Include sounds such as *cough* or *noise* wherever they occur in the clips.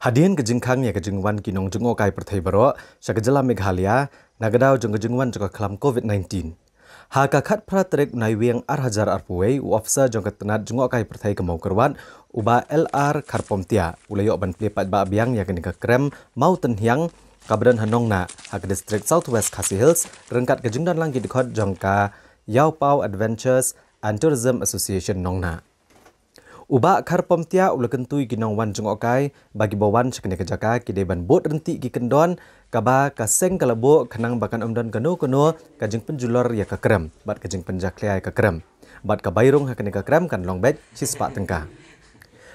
hadian ke jingkang ya ke jingwan kinong jung okai perthai baro sa ke jela meghalia nagadau jung ke jingwan jung kelam covid-19 ha ka khat phra trek nai wiang ar hazar ar puwei wafsa jung ke tenat jung okai perthai ke maukerwan uba lr karpomtia ulayo ban ple pat ba biang ya ke ning ke krem mau ten hiang kabran hanong na ha ke district south west khasi hills rengkat ke jung dan langgi dikhot jung ka yau pau adventures and tourism association nongna. na Uba khar pomtia ulakentui ginong wan jungok okai bagi bawan sekena kejaka kide ban bot rentik gi kendon kaba ka seng kalabo kenang bakan umdan kanu kuno kajing penjulor ya ka krem bat kajing penjakliai ka krem bat ka bayrung ha kene ka krem kan long bed sispa tengka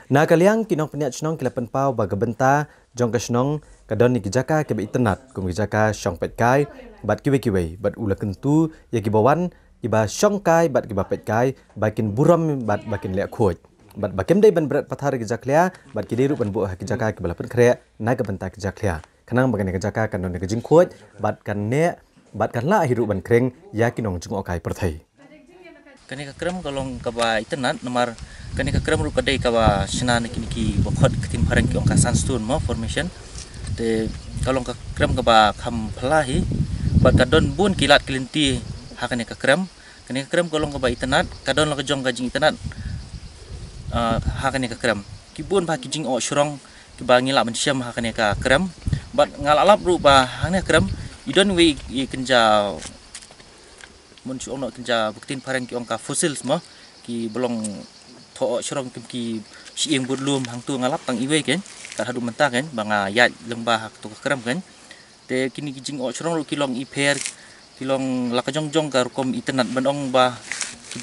Na kaliang kinong penyat senong kila penpau baga benta jong ka senong kadon ni kejaka kebe internet kum kejaka syong pet kai bat kiwe kiwe bat ula kentu ya gibawan iba syong kai bat gibapet kai bakin buram bat bakin liak kuat bat bakem dai ban brat pathar ki jakhlia bat ki deru ban bu ha ki jaka ki balapan khre na ga ban ta ki jakhlia khanang ba ga ne ga jaka kan ne ga jing khoj bat kan ne bat kan la hiru ban kreng ya ki nong jing okai prathai kani ka kram kalong ka ba itnat namar kani ka kram ru ka dai ka ba sina ne ki ki ba khot ki parang ki ongkasan stun mo formation te kalong ka kram ka ba kham phlahi bat ka don bun kilat kilinti ha kani ka kram kani ka kram kalong ka ba itnat ka don la ka jong ka jing itnat Ah, hak ni ke kerem. Kibun bah kijing awak syurong kibangi lah mencium hak ni ke kerem. Bat ngalalap rupa hak ni kerem. Idon we kenja muncul nak kenja buktiin parang kiong ka fosil semua ki belong to syurong kim ki siing budlum hang tu ngalap tang iwe kan. Kat hadu mentah kan bangga yat lembah hak tu ke kerem kan. Te kini kijing awak syurong rukilong iper kilong lakajong jong ka rukom itenat benong bah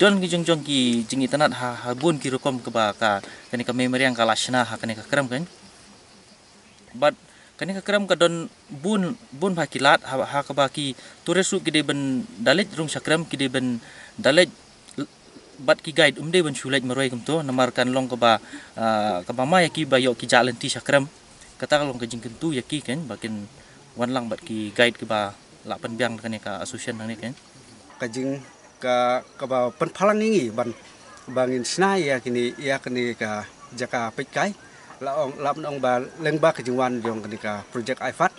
don ki jong jong ki jingi tanat ha habun ki rokom ke ba ka kani ka memory ang kalashna ha kani ka kram kan but kani ka kram ka don bun bun ba kilat ha ha ka ba ki turesu ki de ben dalit rum sakram ki de ben dalit bat ki guide umde ben sulaj meroi kum to namar kan long ka ba uh, ka ba mai ya ki ba yo ki jalan ti sakram kata long ka jing kentu ya ki kan bakin wan lang bat ki guide ke ba lapan biang kani ka association nang ni kan kajing ka ka ba pan phalang ngi ban bangin snai ya kini ya kini ka jaka pekai la ong lap ong ba leng ba ka jingwan yong kini ka project ifat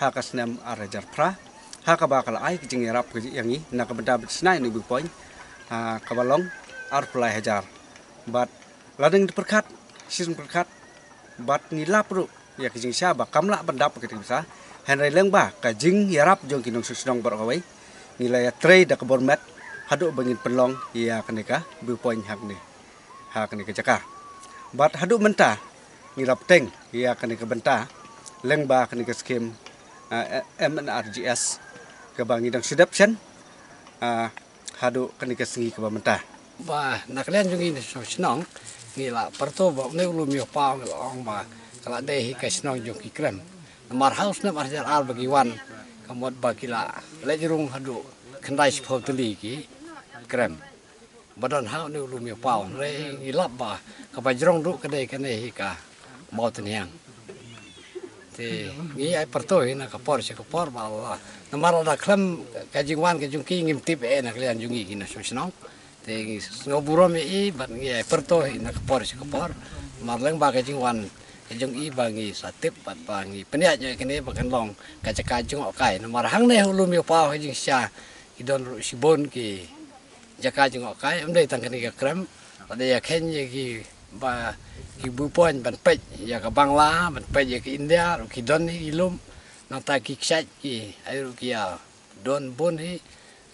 ha ka snem arajar pra ha ka ba ka ai ka jing yarap ka yang ngi na ka bda snai ni bu poin ha ka ba long ar pulai hajar bat la ding perkat sisun perkat bat ni lap ru ya ka jing sha ba kam la ban dap ka jing sa Henry Lengba, kajing yarap jong kinong susunong barokawai, nilai ya trade dak bormet haduk bangin pelong ia kena ka bi poin hak ni hak kena ka cakah bat haduk menta ngirap teng ia kena ka benta leng ba kena ka skim uh, eh, eh, MNRGS ke bangi dang sedap sen uh, haduk kena ka singi ke ba menta ah, ba nak lian jungi ni so senang ngila perto ba ne ulu mi pa lah, ong ba kala dehi ka senang jung ki krem mar house ne mar jar al bagi wan kamot ba kila lejrung haduk ขนได้สิพอตุลีกีแกรมบัดนั้นห้าเนี่ยรูมีเป่าเลยอีลับบ่าก็ไปร้องรุกก็ได้กันเลยฮิกาบอตเนียงที่นี่ไอ้ประตูนะกับปอร์ชกับปอร์บ่าวว่านมาราดาคลัมกับจิงวันกับจุงกิ้งิมทิปเอนักเรียนจุงกี้กินะชุนชนองที่งบุรมีอีบันไอ้ประตูนะกับปอร์ชกับปอร์มาเลงบ่ากับจิงวันกับจุงอีบางีสติปบันบางีเป็นยังไงกันเนี่ยบังคันลองกับจักรจุงออกไก่นมาราหังเนี่ยรูมีเป่าให้จิงชา kidon sibon ki jaka jeng ok ai amde tang kan ki kram ada ya ken ye ki ba ki bu poin ban pe ya ka bangla ban pe ye ki india ro kidon ni ilum na ta ki chat ki ai ro ki ya don bon hi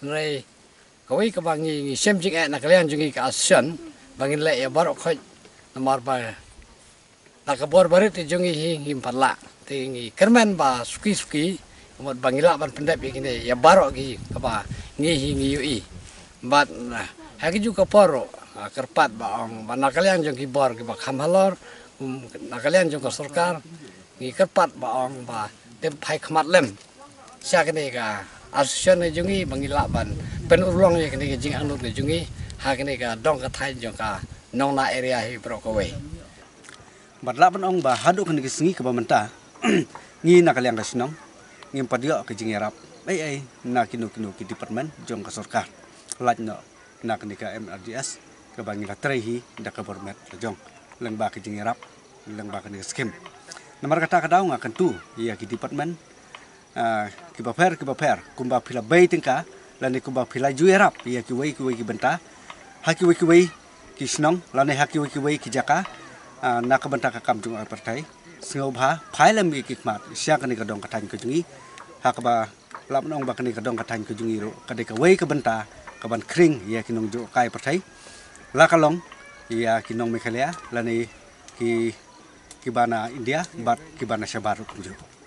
re ka wi ka bang ni sem jing ai na ka lian jing ka asyan bangin le ya bar ok khoj na mar ba na ka bor bar ti jing hi him parla ti ngi kermen ba suki suki umat lah, bangilak ban pendep yang ini ya barok gigi apa ngihi ngiyui bat nah hagi juga poro ah, kerpat ba ang ban kalian jong kibor ki bak hamhalor um, na kalian jong ka sarkar ngi kerpat ba ang ba tem pai khamat lem sia kini ka asosian ne jongi bangilak lah, ban pen urlong ye kini jing anut ne jongi ha kini ka dong ka thai jong ka nong na area hi bro ko we bat la ban ang ba hadu kini ki singi ka ba menta *clears throat* ngi na kalian ka sinong ngim pa dia ke jing rap ai ai na kinu kinu ki department jong ka sorka lat no na ka nika mrds ka bangi la trai hi da ka permit jong leng ba ke jing rap leng ba ke nika skim na mar kata ka daw nga kan tu ya ki department a ki ba per ki ba per kum ba phila bai ting ka la ni kum ba phila ju rap ya ki wei ki wei ki benta ha ki wei ki wei ki snong la ni ha ki wei ki wei ki jaka na ka benta ka kam jong ar partai sengau bah, pai lem gigi kemat, siang kini kedong katan kujungi, hak ba lap nong ba kini kedong katan kujungi ro, kade kawei kebenta, kaban kering, ya kini nong jo kai percai, lakalong, ya kini nong mekalia, lani ki kibana India, bat kibana syabaru kujungi.